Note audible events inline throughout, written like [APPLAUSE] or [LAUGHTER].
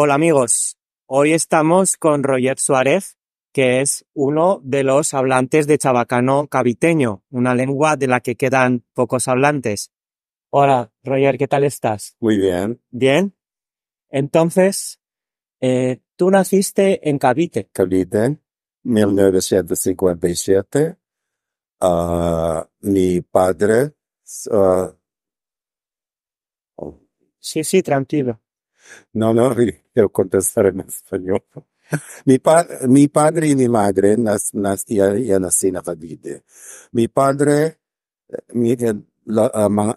Hola amigos, hoy estamos con Roger Suárez, que es uno de los hablantes de chabacano caviteño, una lengua de la que quedan pocos hablantes. Hola Roger, ¿qué tal estás? Muy bien. Bien. Entonces, eh, tú naciste en Cavite. Cavite, 1957. Ah, mi padre... Ah, sí, sí, tranquilo. No, no, [LAUGHS] yo contestaré en español. Mi, pa mi padre y mi madre nas, nas, ya, nací en Javide. Mi padre, mi,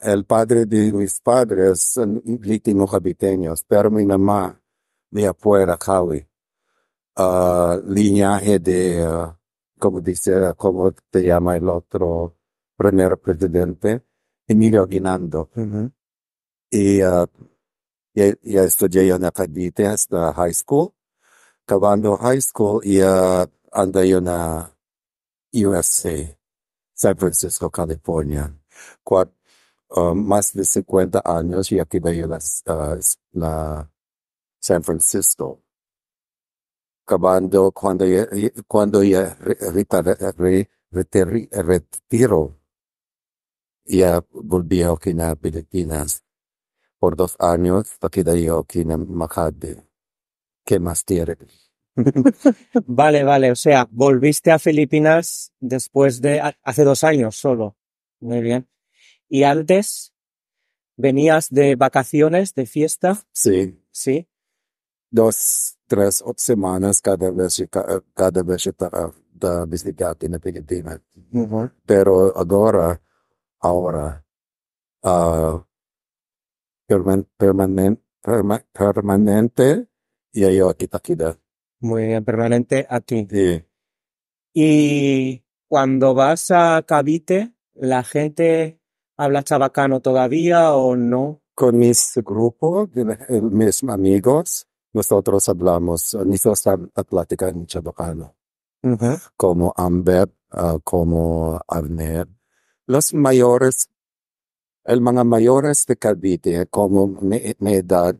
el, padre de mis padres son víctimas pero mi mamá de afuera, Javi, ah, linaje de, ah, como dice, como te llama el otro primer presidente, Emilio Guinando. Y ah, ya ya yo en la hasta high school. Acabando high school, yo en la USA, San Francisco, California. Cuatro, um, más de 50 años y aquí veía la, la San Francisco. Acabando cuando ya, cuando ya retiro, ya volví a a Filipinas por dos años porque yo aquí en ¿Qué más tienes? [LAUGHS] vale, vale. O sea, volviste a Filipinas después de hace dos años solo. Muy bien. Y antes venías de vacaciones, de fiesta. Sí. Sí. Dos, tres semanas cada vez, cada vez a visitar en Filipinas. Pero ahora, ahora, ah, permanente y yo aquí Taquida. Muy bien, permanente aquí. Sí. Y cuando vas a Cavite, ¿la gente habla chabacano todavía o no? Con mis grupos, eh, mis amigos, nosotros hablamos, nosotros hablamos en chabacano. Como Amber, ah, como Avner. Los mayores el mayor es de Cavite, como mi, mi edad,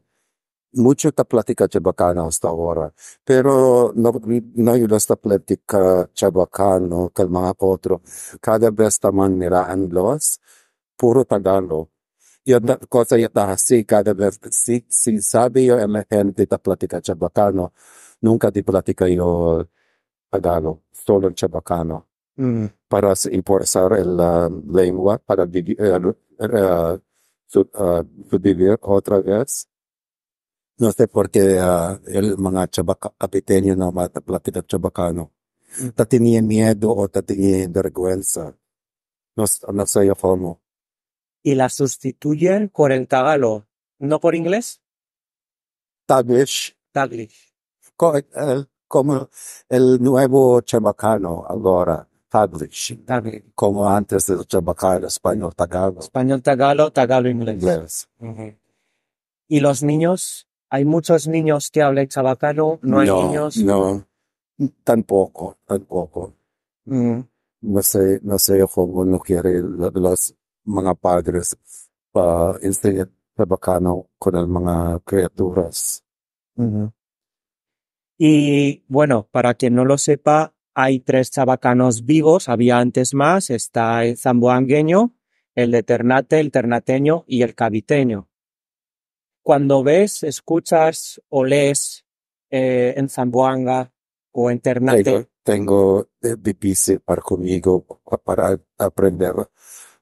mucho esta plática chabacana hasta ahora, pero no, no ayuda esta plática chabacano que el más otro. Cada vez manera en los puro tagalog. Y otra cosa ya está así, cada vez, si, si sabe yo en la gente plática chabacano, nunca te plática yo pagano solo chabacano. Mm. Para impulsar la lengua, para vivir. Eh, uh, su, uh, otra vez. No sé por qué uh, el mga Chabaca, no no mata platica Chabacano, mm. ta tenía miedo o ta tenía vergüenza. No, no sé cómo. Y la sustituyen por el tagalo, ¿no por inglés? Taglish. Taglish. Eh, el, como el nuevo Chabacano ahora como e antes de Chabacano, español tagalo. Español tagalo, tagalo inglés. Mhm. ¿Y los niños? ¿Hay muchos niños que hablan chabacano? ¿No, hay niños? No, tampoco, tampoco. Mm. No sé, no sé cómo no quiere los mga padres para ah, enseñar chabacano con las mga criaturas. Mm-hmm. Y bueno, para quien no lo sepa, hay tres chabacanos vivos, había antes más, está el zamboangueño, el de Ternate, el ternateño y el caviteño. Cuando ves, escuchas o lees eh, en Zamboanga o en Ternate. Tengo, tengo eh, para conmigo para aprender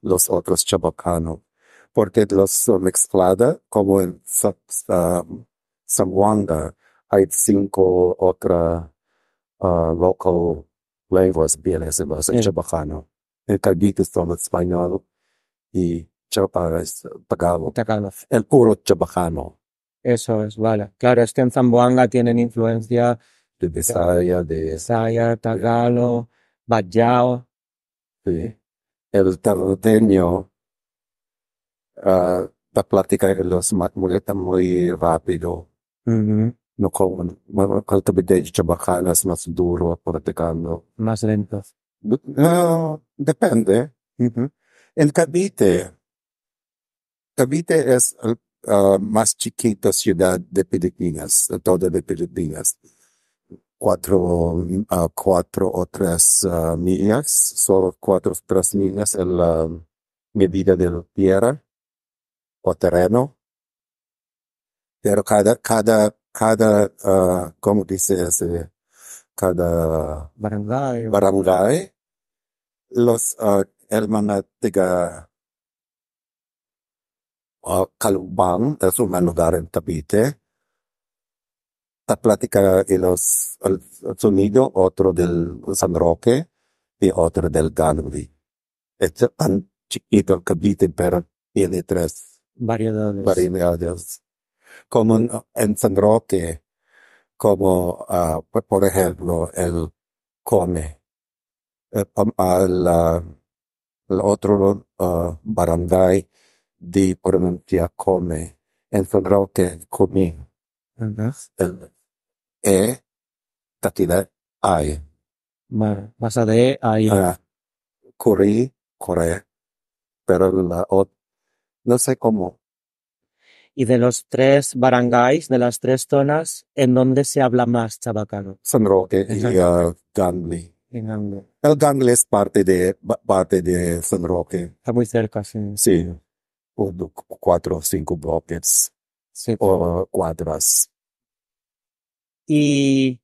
los otros chabacanos, porque los mezclados, como en Zamboanga, hay cinco otras Uh, local language was más en chabacano. El carguito es todo español y Chapa es tagalo. El puro chabacano. Eso es, vale. Claro, es en Zamboanga tienen influencia de Besaya, de saya Tagalo, Bayao. Sí. El tardeño ah, la plática de los matmuleta muy rápido. No, نقاوم قلت بدي trabajar es más duro practicando. Más lentos. No, depende. En cabite Cabite es la ah, más chiquita ciudad de Filipinas, toda de Filipinas. Cuatro, ah, cuatro o tres ah, millas, solo cuatro o tres millas en la medida de la tierra o terreno. Pero cada, cada cada, uh, eh, como ese, cada barangay, barangay los uh, eh, hermanatiga tiga uh, eh, Calubán, es un lugar en Tapite, la plática y los, el, el sonido, otro del San Roque y otro del Ganvi. Es tan chiquito el Cavite, pero tiene tres variedades. variedades. como en, San Roque, como ah, pues, por ejemplo el come, eh, um, ah, ah, el, otro uh, de pronuncia come, en Roque, comí. El, e, tatida, hay. Más de hay. corrí, corre, pero la, no sé cómo y de los tres barangays, de las tres zonas, en dónde se habla más chabacano. San Roque y el Gangli. El Gangli es parte de, parte de San Roque. Está muy cerca, sí. Sí, cuatro o cinco bloques sí, o cuadras. Y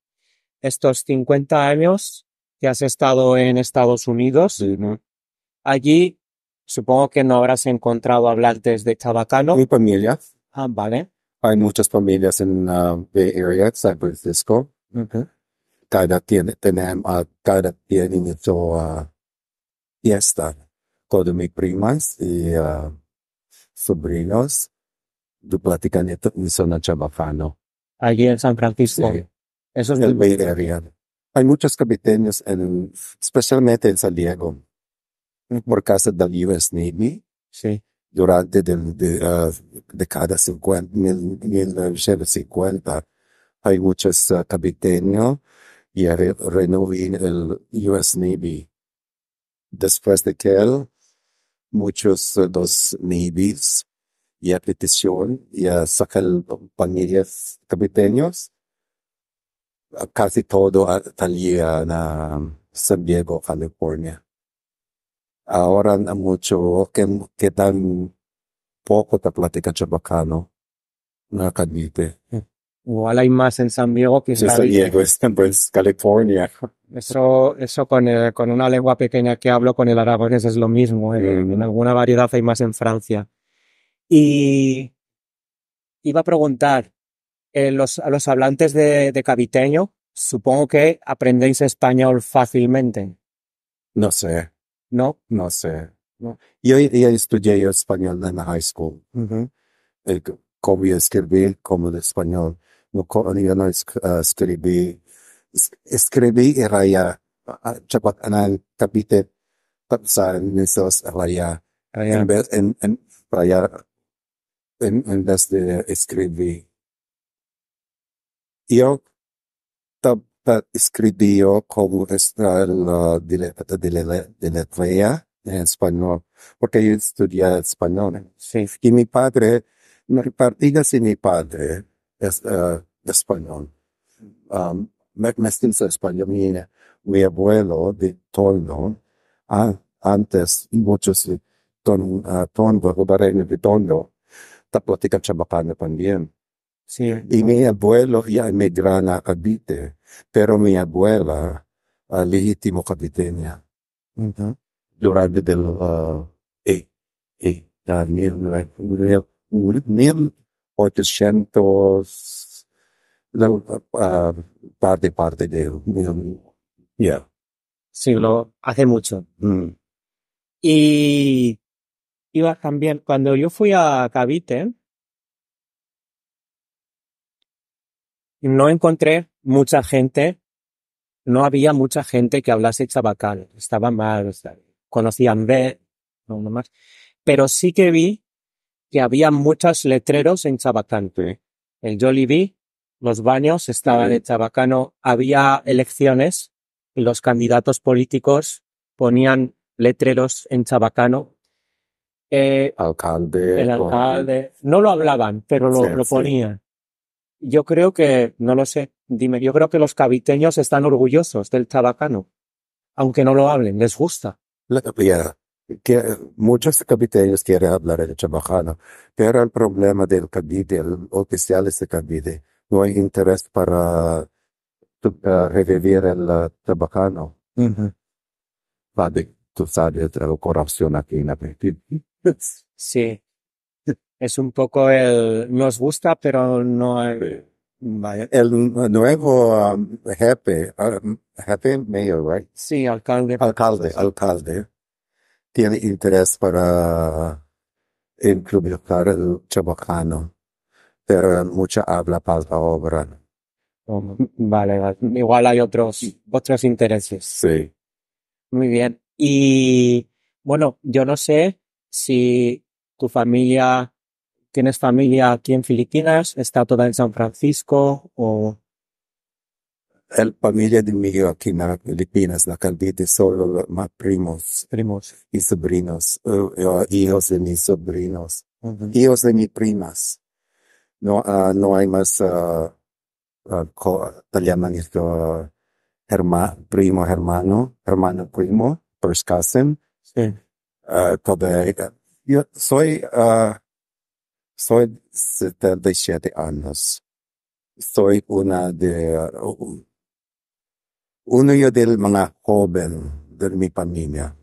estos 50 años que has estado en Estados Unidos, allí supongo que no habrás encontrado hablantes de chabacano. Mi familia. Ah, vale. Hay muchas familias en la ah, Bay Area, San Francisco. Cada tiene, tenemos, ah, cada tiene mucho fiesta con mis primas y sobrinos. De platican esto en zona chabafano. Allí en San Francisco. En el Bay Area. Hay muchos capitanes, en, especialmente en San Diego, por casa del US Navy. Sí durante la de, década 50, 1950. Hay muchos uh, ah, capitanes y re el US Navy. Después de que muchos de ah, dos navies y a petición y a sacar familias capitaneos. Ah, casi todo salía a San Diego, California. Ahora anda mucho, que, que tan poco te platica chabacano. No admite. Igual hay más en San Diego que en San Diego, es, pues, California. Eso, eso con, eh, con, una lengua pequeña que hablo con el aragonés es lo mismo. Eh. Mm. en alguna variedad hay más en Francia. Y iba a preguntar, eh, los, a los hablantes de, de caviteño, supongo que aprendéis español fácilmente. No sé. No, no sé. No. Yo, yo, estudié español en la high school. Uh eh, -huh. cómo como escribí como el español. No, yo no ah, escribí. Escribí y raya. Ah, ah, Chapat en el capítulo. Pensar en esos raya. En vez, en, raya. En, en vez de escribir. Yo, tab, escribió como está la directa de la, de la tarea en español, porque yo estudié español. Sí. Y mi padre, mi partida sin mi padre es uh, español. Um, me, me español. Mi, mi, abuelo de Tondo, ah, antes, muchos, Tondo, uh, eh, Tondo, Rubarene de Tondo, está platicando chabacana también. Y mi abuelo ya me a Cavite, pero mi abuela, uh, legítimo capiteña, durante el eh, ah, e, e, ochocientos, la, ah, parte, parte de, ya. Sí, lo hace mucho. Mm. Y iba también, cuando yo fui a Cavite, no encontré mucha gente, no había mucha gente que hablase chabacán. estaba mal, conocían B, no, más. Pero sí que vi que había muchos letreros en chabacán. Sí. El vi, los baños estaban en chabacano, había elecciones y los candidatos políticos ponían letreros en chabacano. el eh, alcalde. El alcalde. No lo hablaban, pero lo, lo ponían. Yo creo que, no lo sé, dime, yo creo que los cabiteños están orgullosos del tabacano, aunque no lo hablen, les gusta. muchos capiteños quieren hablar el tabacano, pero el problema del cabide, el oficial de cabide, no hay interés para eh, revivir el tabacano. Eh, Va tú sabes, la corrupción aquí en la [LAUGHS] Sí es un poco el, nos gusta, pero no el, el nuevo um, jefe, um, jefe mayor, right? Sí, alcalde. Alcalde, alcalde. Tiene interés para incluir el chabacano, pero mucha habla para obra. vale, igual hay otros, otros intereses. Sí. Muy bien. Y bueno, yo no sé si tu familia ¿Tienes familia aquí en Filipinas? ¿Está toda en San Francisco? ¿O el familia de mí aquí en Filipinas, la de solo más primos. Primos. Y sobrinos, eh, eh, hijos de mis sobrinos, hijos de mis primas. No, ah, no hay más, te ah, ah, llaman esto, primo, hermano, hermano, primo, first cousin. Sí. Eh, yo soy, soy 77 años. Soy una de uh, uno yo del más joven de mi familia.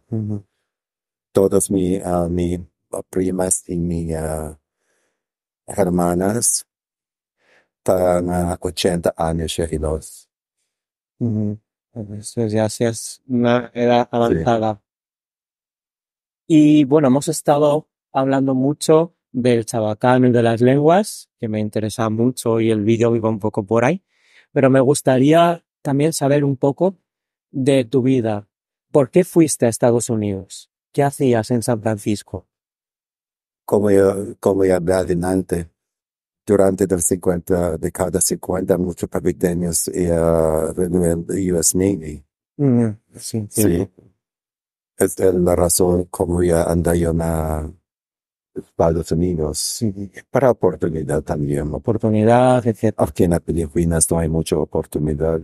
Todas mis Todos ah, mi, primas y mis ah, hermanas están a 80 años y dos. veces ya es una edad avanzada. Y bueno, hemos estado hablando mucho del Chabacán y de las lenguas, que me interesa mucho y el vídeo vivo un poco por ahí, pero me gustaría también saber un poco de tu vida. ¿Por qué fuiste a Estados Unidos? ¿Qué hacías en San Francisco? Como como ya hablé adelante, durante los 50, cada 50, muchos pavideños eh, y uh, US Navy. sí, sí. Es la razón como yo en la para los para oportunidad también. Oportunidad, etc. Aquí en Filipinas no hay mucha oportunidad.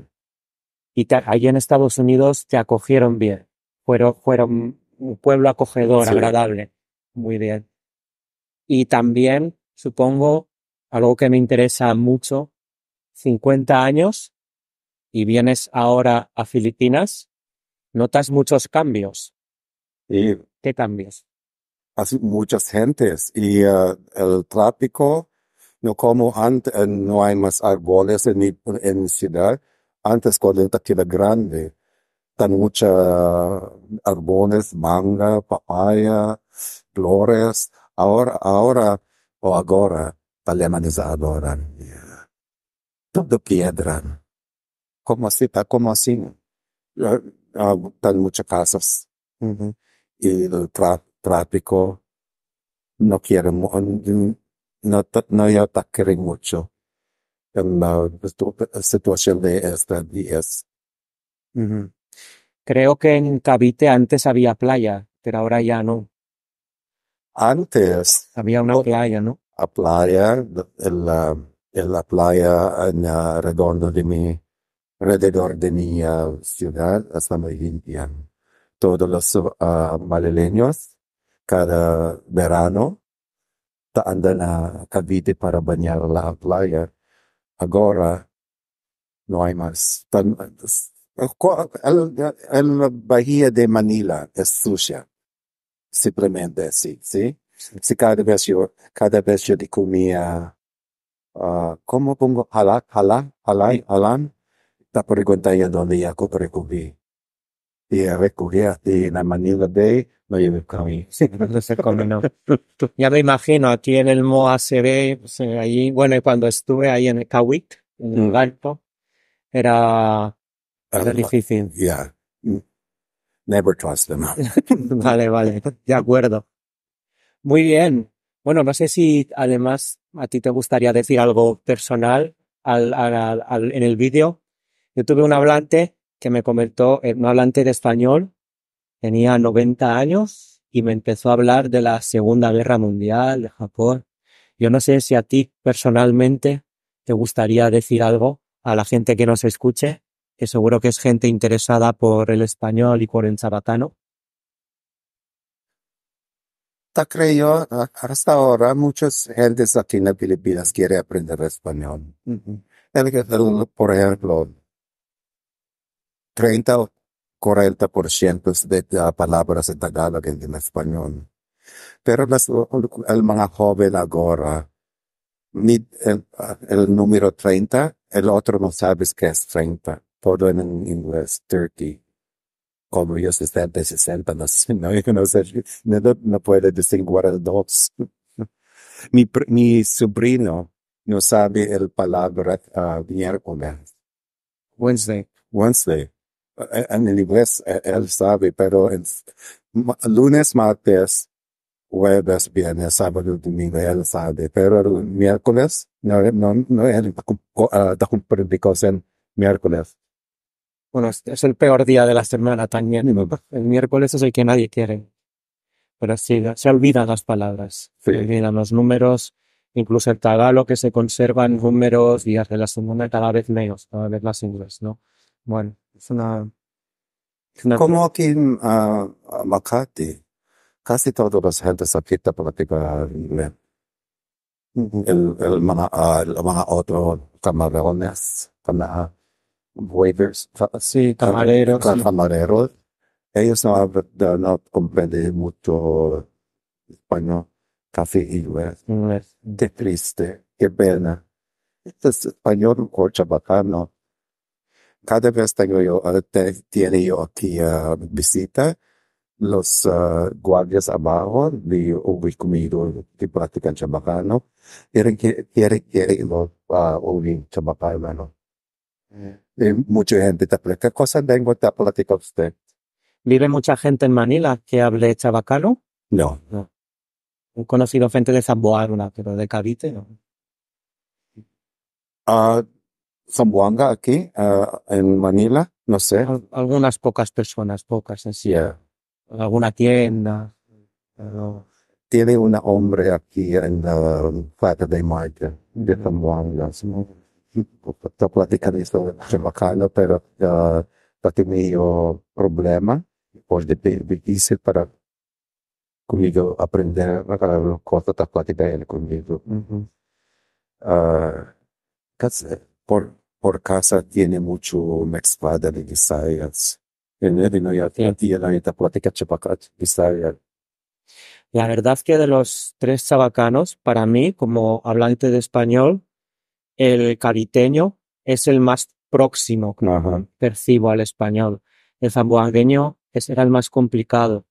Y en Estados Unidos te acogieron bien. Fueron, fueron un pueblo acogedor, agradable. Muy bien. Y también, supongo, algo que me interesa mucho, 50 años y vienes ahora a Filipinas, notas muchos cambios. Sí. ¿Qué cambios? muchas gentes y eh, el tráfico no como antes, eh, no hay más árboles en en ciudad. Antes cuando era grande, tan muchos árboles, manga, papaya, flores. Ahora, ahora, o ahora alemanizado ahora. Todo piedra. ¿Cómo así? como así? Ah, tan muchas casas. Y el, tráfico tráfico, no quiero, no, hay ataque mucho en la situación de estos días. Creo que en Cavite antes había playa, pero ahora ya no. Antes. Había una playa, ¿no? A playa, la, playa en alrededor de mi, alrededor de mi ah, ciudad, hasta muy Todos los uh, ah, malileños cada verano ta a na Cavite para bañar la playa. Agora, no hay más. tan el el Bahia de Manila, es sucia. Simplemente así, si Si cada vez yo cada vez yo comia, uh, ah, como pongo, halak, halak, halak, halak, está perguntando onde y en la manera de no Sí, no se combinó. ya me imagino, aquí en el Moa se ve, pues, eh, bueno, cuando estuve ahí en el Kawit, en el Galpo, mm. era, era difícil. Never trust them. [LAUGHS] vale, vale, de acuerdo. Muy bien. Bueno, no sé si además a ti te gustaría decir algo personal en el vídeo. Yo tuve un hablante que me comentó, no hablante de español. Tenía 90 años y me empezó a hablar de la Segunda Guerra Mundial, de Japón. Yo no sé si a ti personalmente te gustaría decir algo a la gente que nos escuche, que seguro que es gente interesada por el español y por el sabatano. creo, hasta ahora muchas gentes aquí en las Filipinas quiere aprender español. Uh -huh. Por ejemplo, 30 o 40% de palabras en Tagalog y en español. Pero las, el más joven ahora, el, número 30, el otro no sabes qué es 30. Todo en inglés, 30. Como yo 60, 60, no sé, [LAUGHS] no, puedo distinguir el dos. [LAUGHS] mi, sobrino no sabe el palabra uh, miércoles. Wednesday. Wednesday en el inglés e, él sabe, pero en lunes, martes, jueves, viernes, sábado, domingo, él sabe, pero el miércoles, no, no, no él tampoco ah, en miércoles. Bueno, es el peor día de la semana también. El miércoles es el que nadie quiere. Pero sí, se olvidan las palabras, se olvidan los números, incluso el tagalo que se conserva en números, días de la semana, cada vez menos, cada vez más inglés, ¿no? Bueno, es una... Como ah, ah, aquí en Makati, Macati, casi todas las gentes se para practican eh, el, el, ah, el mga otro camarones, camareros, sí, camareros. camareros. Ellos no, comprenden mucho español, café inglés. Inglés. De triste, qué pena. Este español un bacano, cada vez tengo yo, eh, tiene yo aquí ah, visita, los ah, guardias abajo de ubicumido que practican chabacano quieren que, quieren, a ah, los mm. eh, mucha gente te pregunta, ¿qué cosa tengo te platica usted? ¿Vive mucha gente en Manila que hable chabacano? No. no. conocido gente de Zamboaruna, pero de Cavite no. Zamboanga aquí, ah, en Manila, no sé. Algunas pocas personas, pocas en sí. Ah, alguna tienda. Tiene un hombre aquí en la Plata de Maite, de Zamboanga. Está platicando esto, bacano, pero está ah, teniendo problema. Pues difícil para conmigo aprender a que da está platicando conmigo. ¿Qué es? por, casa tiene mucho mezclado de Isaías. En La verdad que de los tres sabacanos, para mí, como hablante de español, el cariteño es el más próximo percibo al español. El zamboangueño era el más complicado.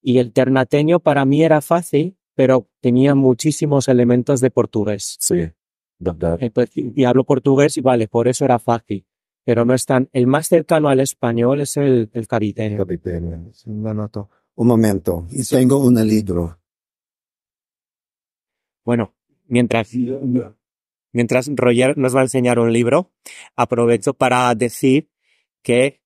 Y el ternateño para mí era fácil, pero tenía muchísimos elementos de portugués. Sí. Eh, pues, y hablo portugués y vale, por eso era fácil. Pero no es tan. El más cercano al español es el, el cariteño. Un momento. Y tengo un libro. Bueno, mientras. Mientras Roger nos va a enseñar un libro, aprovecho para decir que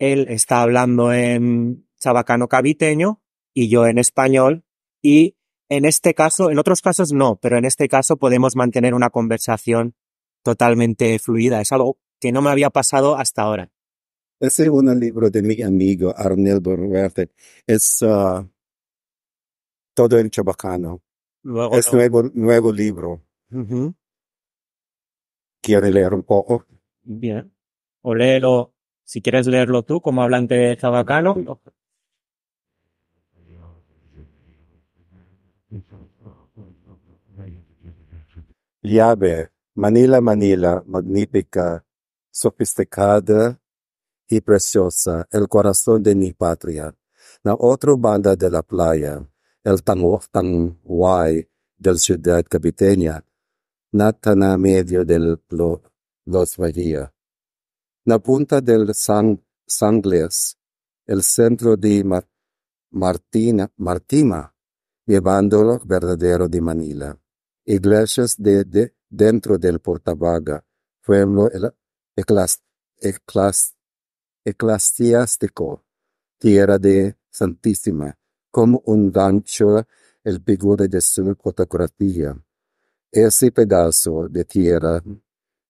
él está hablando en chabacano caviteño y yo en español y en este caso, en otros casos no, pero en este caso podemos mantener una conversación totalmente fluida. Es algo que no me había pasado hasta ahora. Ese es un libro de mi amigo Arnel Borverde. Es ah, Todo el Chabacano. es nuevo, libro. ¿Quiere leer un poco? Bien. O léelo, si quieres leerlo tú como hablante de Chabacano. llave Manila Manila, magnífica, sofisticada y preciosa, el corazón de mi patria. La otra banda de la playa, el Tanguay del ciudad capiteña, Natana medio del plo, Los En La punta del San Sangles, el centro de Martina, Martima, llevándolo verdadero de Manila iglesias de, dentro del Portavaga, Fueron eclesiástico, tierra de Santísima, como un gancho el bigode de su fotografía. Ese pedazo de tierra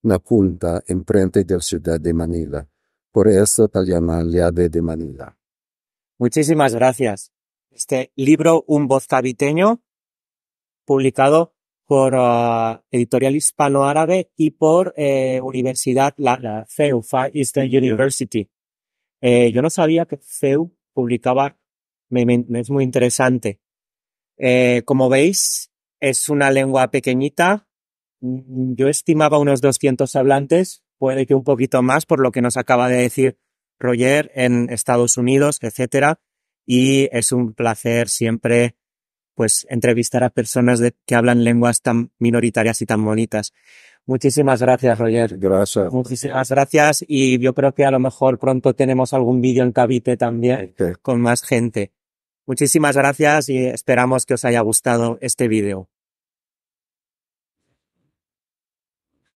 la punta frente de la ciudad de Manila. Por eso tal llama Llave de Manila. Muchísimas gracias. Este libro, Un Voz cabiteño, publicado por ah, Editorial Hispano-Árabe y por eh, Universidad, la, CEU, Eastern University. Eh, yo no sabía que FEU publicaba, me, es muy interesante. Eh, como veis, es una lengua pequeñita. Mm, yo estimaba unos 200 hablantes, puede que un poquito más, por lo que nos acaba de decir Roger en Estados Unidos, etc. Y es un placer siempre pues entrevistar a personas de, que hablan lenguas tan minoritarias y tan bonitas. Muchísimas gracias, Roger. Gracias. Muchísimas gracias y yo creo que a lo mejor pronto tenemos algún vídeo en Cavite también con más gente. Muchísimas gracias y esperamos que os haya gustado este vídeo.